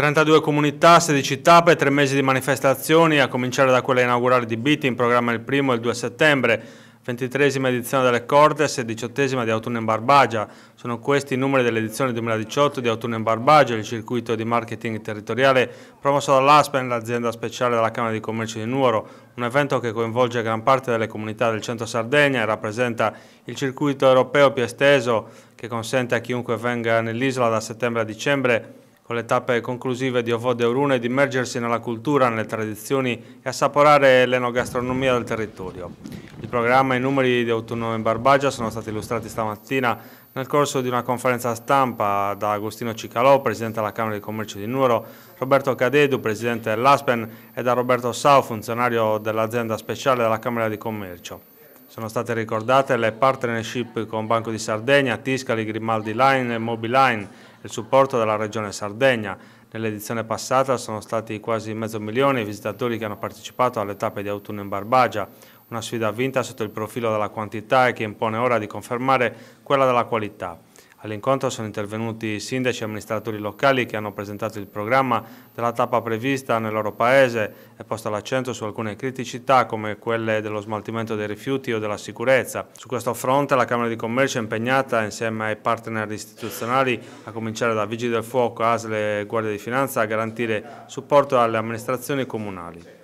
32 comunità, 16 tappe, 3 mesi di manifestazioni, a cominciare da quella inaugurale di Biti, in programma il 1 e il 2 settembre, 23esima edizione delle Cortes e 18esima di Autunno in Barbagia. Sono questi i numeri dell'edizione 2018 di Autunno in Barbagia, il circuito di marketing territoriale promosso dall'Aspen, l'azienda speciale della Camera di Commercio di Nuoro, un evento che coinvolge gran parte delle comunità del centro Sardegna e rappresenta il circuito europeo più esteso che consente a chiunque venga nell'isola da settembre a dicembre con le tappe conclusive di Ovo de di immergersi nella cultura, nelle tradizioni e assaporare l'enogastronomia del territorio. Il programma e i numeri di Autunno in Barbagia sono stati illustrati stamattina nel corso di una conferenza stampa da Agostino Cicalò, Presidente della Camera di Commercio di Nuoro, Roberto Cadedu, Presidente dell'Aspen e da Roberto Sau, funzionario dell'azienda speciale della Camera di Commercio. Sono state ricordate le partnership con Banco di Sardegna, Tiscali, Grimaldi Line e Mobiline, il supporto della Regione Sardegna. Nell'edizione passata sono stati quasi mezzo milione i visitatori che hanno partecipato alle tappe di autunno in Barbagia, una sfida vinta sotto il profilo della quantità e che impone ora di confermare quella della qualità. All'incontro sono intervenuti sindaci e amministratori locali che hanno presentato il programma della tappa prevista nel loro paese e posto l'accento su alcune criticità come quelle dello smaltimento dei rifiuti o della sicurezza. Su questo fronte la Camera di Commercio è impegnata insieme ai partner istituzionali a cominciare da Vigili del Fuoco, Asle e Guardia di Finanza a garantire supporto alle amministrazioni comunali.